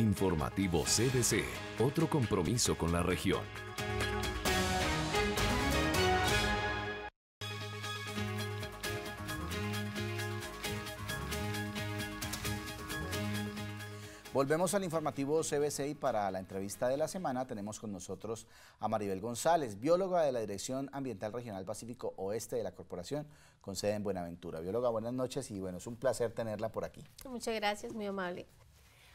Informativo CBC, otro compromiso con la región. Volvemos al informativo CBC y para la entrevista de la semana tenemos con nosotros a Maribel González, bióloga de la Dirección Ambiental Regional Pacífico Oeste de la Corporación, con sede en Buenaventura. Bióloga, buenas noches y bueno, es un placer tenerla por aquí. Muchas gracias, muy amable.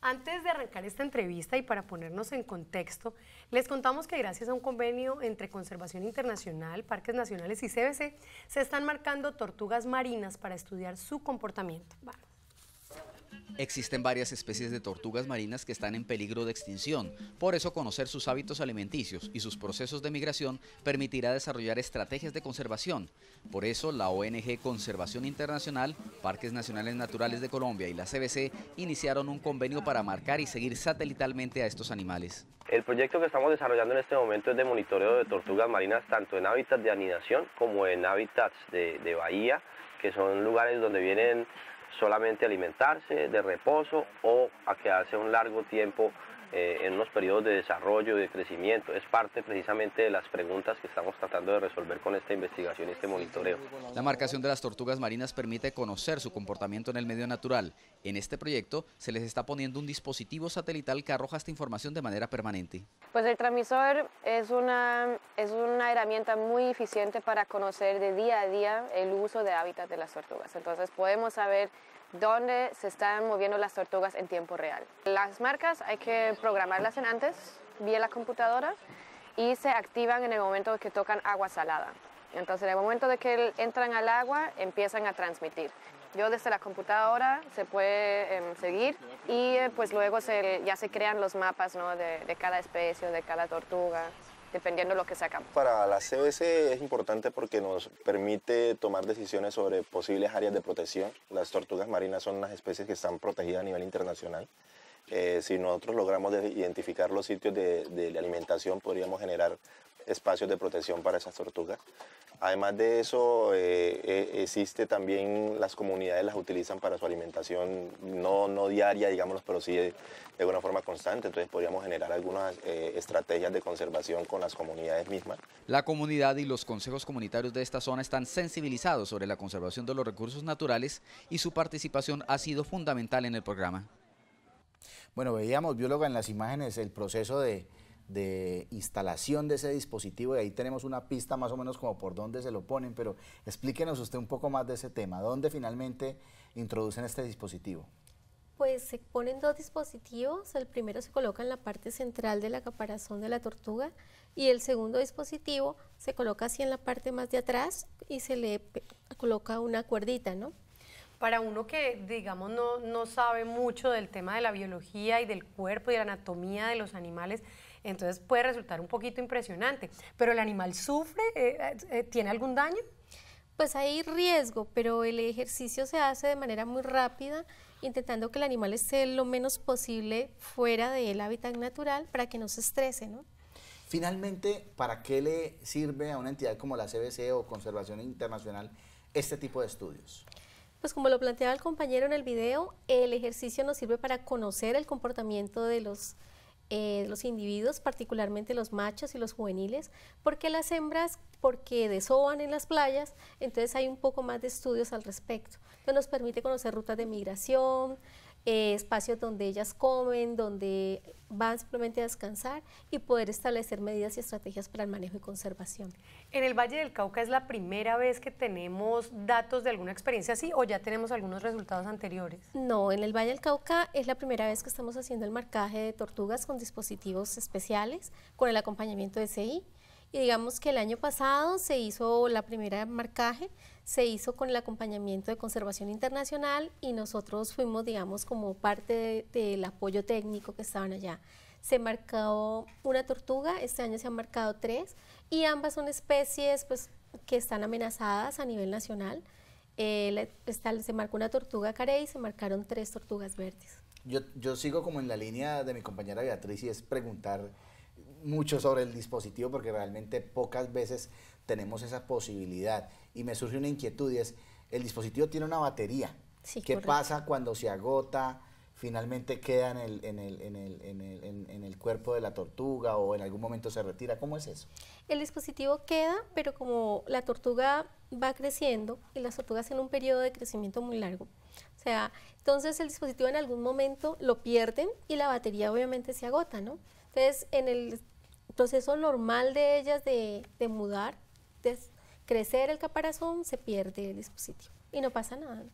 Antes de arrancar esta entrevista y para ponernos en contexto, les contamos que gracias a un convenio entre Conservación Internacional, Parques Nacionales y CBC, se están marcando tortugas marinas para estudiar su comportamiento. Existen varias especies de tortugas marinas que están en peligro de extinción, por eso conocer sus hábitos alimenticios y sus procesos de migración permitirá desarrollar estrategias de conservación. Por eso la ONG Conservación Internacional, Parques Nacionales Naturales de Colombia y la CBC iniciaron un convenio para marcar y seguir satelitalmente a estos animales. El proyecto que estamos desarrollando en este momento es de monitoreo de tortugas marinas tanto en hábitats de anidación como en hábitats de, bahía, que son lugares donde vienen solamente alimentarse, de reposo o a quedarse un largo tiempo eh, en unos periodos de desarrollo y de crecimiento. Es parte precisamente de las preguntas que estamos tratando de resolver con esta investigación y este monitoreo. La marcación de las tortugas marinas permite conocer su comportamiento en el medio natural. En este proyecto se les está poniendo un dispositivo satelital que arroja esta información de manera permanente. Pues el transmisor es una, es una herramienta muy eficiente para conocer de día a día el uso de hábitat de las tortugas. Entonces podemos saber donde se están moviendo las tortugas en tiempo real. Las marcas hay que programarlas en antes vía la computadora y se activan en el momento que tocan agua salada. Entonces, en el momento de que entran al agua, empiezan a transmitir. Yo desde la computadora se puede em, seguir y eh, pues luego ya se crean los mapas de cada especie, de cada tortuga dependiendo de lo que sacamos. Para la CBC es importante porque nos permite tomar decisiones sobre posibles áreas de protección. Las tortugas marinas son unas especies que están protegidas a nivel internacional. Eh, si nosotros logramos identificar los sitios de, de, alimentación, podríamos generar espacios de protección para esas tortugas. Además de eso, eh, eh, existe también las comunidades las utilizan para su alimentación, no, no diaria, digámoslo, pero sí de, de, una forma constante. Entonces podríamos generar algunas eh, estrategias de conservación con las comunidades mismas. La comunidad y los consejos comunitarios de esta zona están sensibilizados sobre la conservación de los recursos naturales y su participación ha sido fundamental en el programa. Bueno, veíamos, bióloga, en las imágenes el proceso de, de instalación de ese dispositivo y ahí tenemos una pista más o menos como por dónde se lo ponen, pero explíquenos usted un poco más de ese tema, ¿dónde finalmente introducen este dispositivo? Pues se ponen dos dispositivos, el primero se coloca en la parte central de la caparazón de la tortuga y el segundo dispositivo se coloca así en la parte más de atrás y se le coloca una cuerdita, ¿no? Para uno que, digamos, no, no sabe mucho del tema de la biología y del cuerpo y de la anatomía de los animales, entonces puede resultar un poquito impresionante. Pero el animal sufre, eh, eh, eh, tiene algún daño. Pues hay riesgo, pero el ejercicio se hace de manera muy rápida, intentando que el animal esté lo menos posible fuera del hábitat natural para que no se estrese, Finalmente, ¿para qué le sirve a una entidad como la CBC o Conservación Internacional este tipo de estudios? Pues como lo planteaba el compañero en el video, el ejercicio nos sirve para conocer el comportamiento de los eh, los individuos, particularmente los machos y los juveniles, porque las hembras, porque desoban en las playas, entonces hay un poco más de estudios al respecto. que nos permite conocer rutas de migración, eh, espacios donde ellas comen, donde van simplemente a descansar y poder establecer medidas y estrategias para el manejo y conservación. ¿En el Valle del Cauca es la primera vez que tenemos datos de alguna experiencia así o ya tenemos algunos resultados anteriores? No, en el Valle del Cauca es la primera vez que estamos haciendo el marcaje de tortugas con dispositivos especiales, con el acompañamiento de CI y digamos que el año pasado se hizo la primera marcaje, se hizo con el acompañamiento de Conservación Internacional y nosotros fuimos, digamos, como parte del apoyo técnico que estaban allá. Se marcó una tortuga, este año se han marcado tres y ambas son especies pues, que están amenazadas a nivel nacional. Eh, se marcó una tortuga carey y se marcaron tres tortugas verdes. Yo, yo sigo como en la línea de mi compañera Beatriz y es preguntar mucho sobre el dispositivo porque realmente pocas veces tenemos esa posibilidad. Y me surge una inquietud y es, el dispositivo tiene una batería. Sí, ¿Qué pasa cuando se agota? Finalmente queda en el, cuerpo de la tortuga o en algún momento se retira. ¿Cómo es eso? El dispositivo queda, pero como la tortuga va creciendo y las tortugas en un periodo de crecimiento muy largo. O sea, entonces el dispositivo en algún momento lo pierden y la batería obviamente se agota, ¿no? Entonces, en el proceso normal de ellas de, mudar, de crecer el caparazón, se pierde el dispositivo y no pasa nada.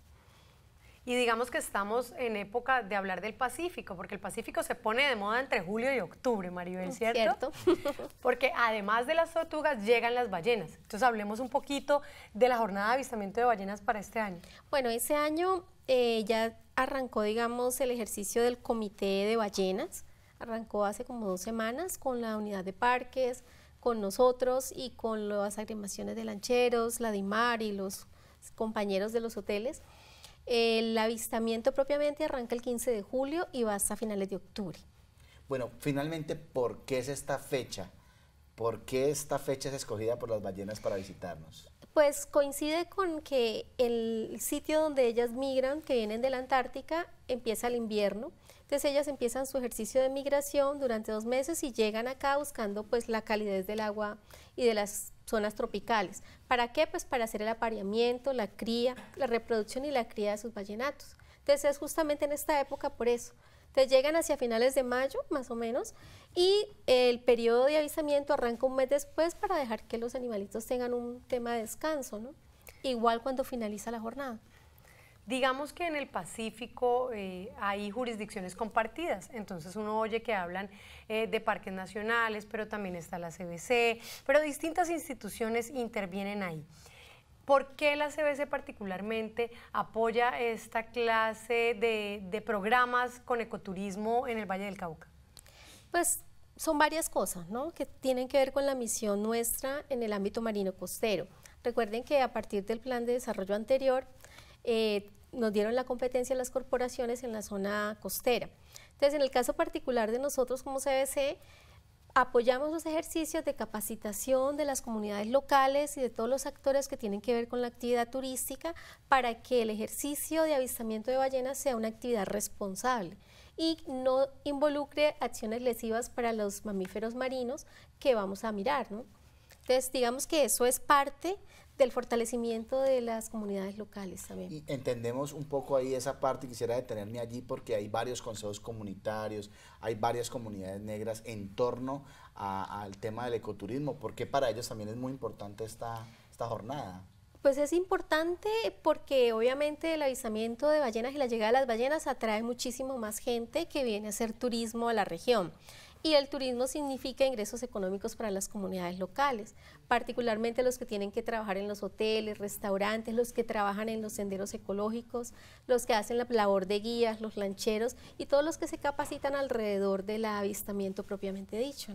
Y digamos que estamos en época de hablar del Pacífico, porque el Pacífico se pone de moda entre julio y octubre, Maribel, mm, ¿cierto? Cierto. Porque además de las tortugas llegan las ballenas. Entonces hablemos un poquito de la jornada de avistamiento de ballenas para este año. Bueno, ese año eh, ya arrancó, digamos, el ejercicio del Comité de Ballenas arrancó hace como dos semanas con la unidad de parques, con nosotros y con las agremaciones de lancheros, la DIMAR y los compañeros de los hoteles. El avistamiento propiamente arranca el 15 de julio y va hasta finales de octubre. Bueno, finalmente, ¿por qué es esta fecha? ¿Por qué esta fecha es escogida por las ballenas para visitarnos? Pues coincide con que el sitio donde ellas migran, que vienen de la Antártica, empieza el invierno entonces ellas empiezan su ejercicio de migración durante dos meses y llegan acá buscando pues la calidez del agua y de las zonas tropicales. ¿Para qué? Pues para hacer el apareamiento, la cría, la reproducción y la cría de sus vallenatos. Entonces es justamente en esta época por eso. Entonces llegan hacia finales de mayo, más o menos, y el periodo de avistamiento arranca un mes después para dejar que los animalitos tengan un tema de descanso, ¿no? Igual cuando finaliza la jornada. Digamos que en el Pacífico eh, hay jurisdicciones compartidas, entonces uno oye que hablan eh, de parques nacionales, pero también está la CBC, pero distintas instituciones intervienen ahí. ¿Por qué la CBC particularmente apoya esta clase de, de programas con ecoturismo en el Valle del Cauca? Pues son varias cosas, ¿no? Que tienen que ver con la misión nuestra en el ámbito marino costero. Recuerden que a partir del plan de desarrollo anterior, eh, nos dieron la competencia las corporaciones en la zona costera. Entonces, en el caso particular de nosotros como CBC, apoyamos los ejercicios de capacitación de las comunidades locales y de todos los actores que tienen que ver con la actividad turística para que el ejercicio de avistamiento de ballenas sea una actividad responsable y no involucre acciones lesivas para los mamíferos marinos que vamos a mirar. ¿no? Entonces, digamos que eso es parte del fortalecimiento de las comunidades locales también. Y entendemos un poco ahí esa parte, quisiera detenerme allí porque hay varios consejos comunitarios, hay varias comunidades negras en torno al tema del ecoturismo, porque para ellos también es muy importante esta, esta jornada. Pues es importante porque obviamente el avistamiento de ballenas y la llegada de las ballenas atrae muchísimo más gente que viene a hacer turismo a la región y el turismo significa ingresos económicos para las comunidades locales, particularmente los que tienen que trabajar en los hoteles, restaurantes, los que trabajan en los senderos ecológicos, los que hacen la labor de guías, los lancheros y todos los que se capacitan alrededor del avistamiento propiamente dicho.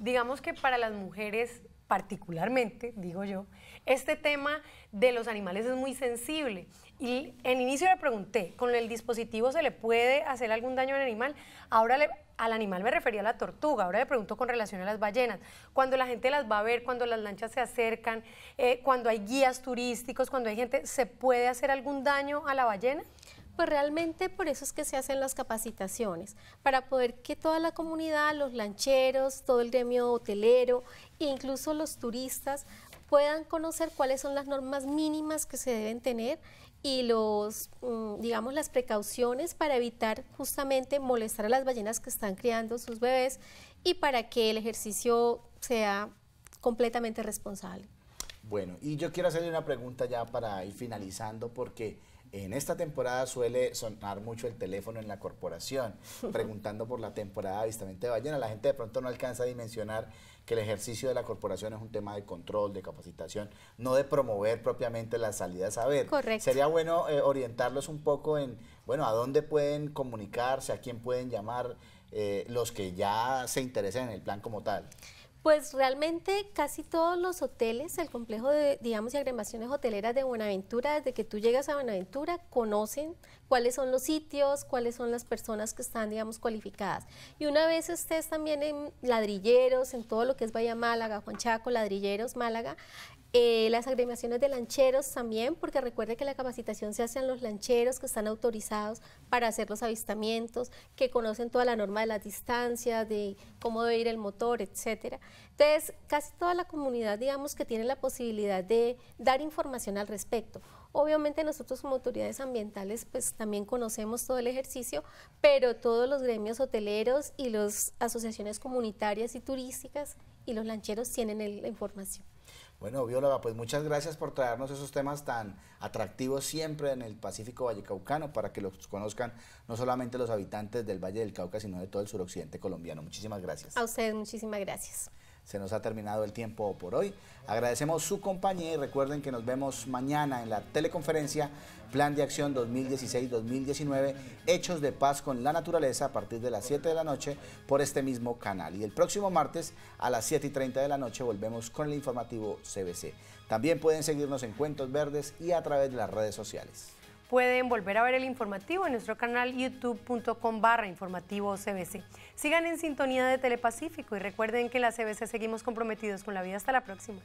Digamos que para las mujeres particularmente, digo yo, este tema de los animales es muy sensible. Y en inicio le pregunté, ¿con el dispositivo se le puede hacer algún daño al animal? Ahora le al animal me refería a la tortuga, ahora le pregunto con relación a las ballenas. Cuando la gente las va a ver, cuando las lanchas se acercan, eh, cuando hay guías turísticos, cuando hay gente, ¿se puede hacer algún daño a la ballena? Pues realmente por eso es que se hacen las capacitaciones, para poder que toda la comunidad, los lancheros, todo el gremio hotelero, e incluso los turistas puedan conocer cuáles son las normas mínimas que se deben tener y los, mm, digamos, las precauciones para evitar justamente molestar a las ballenas que están criando sus bebés y para que el ejercicio sea completamente responsable. Bueno, y yo quiero hacerle una pregunta ya para ir finalizando porque en esta temporada suele sonar mucho el teléfono en la corporación, preguntando por la temporada de avistamiento de ballena. La gente de pronto no alcanza a dimensionar que el ejercicio de la corporación es un tema de control, de capacitación, no de promover propiamente la salida a ver. Sería bueno eh, orientarlos un poco en, bueno, a dónde pueden comunicarse, a quién pueden llamar eh, los que ya se interesen en el plan como tal. Pues realmente casi todos los hoteles, el complejo de, digamos, y agremaciones hoteleras de Buenaventura, desde que tú llegas a Buenaventura, conocen cuáles son los sitios, cuáles son las personas que están, digamos, cualificadas. Y una vez estés también en ladrilleros, en todo lo que es Vaya Málaga, Chaco, ladrilleros, Málaga, eh, las agremiaciones de lancheros también, porque recuerde que la capacitación se hace en los lancheros que están autorizados para hacer los avistamientos, que conocen toda la norma de las distancias, de cómo debe ir el motor, etcétera. Entonces, casi toda la comunidad, digamos, que tiene la posibilidad de dar información al respecto. Obviamente nosotros como autoridades ambientales pues también conocemos todo el ejercicio, pero todos los gremios hoteleros y las asociaciones comunitarias y turísticas y los lancheros tienen la información. Bueno, bióloga, pues muchas gracias por traernos esos temas tan atractivos siempre en el Pacífico Vallecaucano para que los conozcan no solamente los habitantes del Valle del Cauca, sino de todo el suroccidente colombiano. Muchísimas gracias. A ustedes, muchísimas gracias. Se nos ha terminado el tiempo por hoy. Agradecemos su compañía y recuerden que nos vemos mañana en la teleconferencia Plan de Acción 2016-2019, Hechos de Paz con la Naturaleza a partir de las 7 de la noche por este mismo canal. Y el próximo martes a las 7 y 30 de la noche volvemos con el informativo CBC. También pueden seguirnos en Cuentos Verdes y a través de las redes sociales pueden volver a ver el informativo en nuestro canal youtube.com barra informativo CBC. Sigan en sintonía de Telepacífico y recuerden que la CBC seguimos comprometidos con la vida. Hasta la próxima.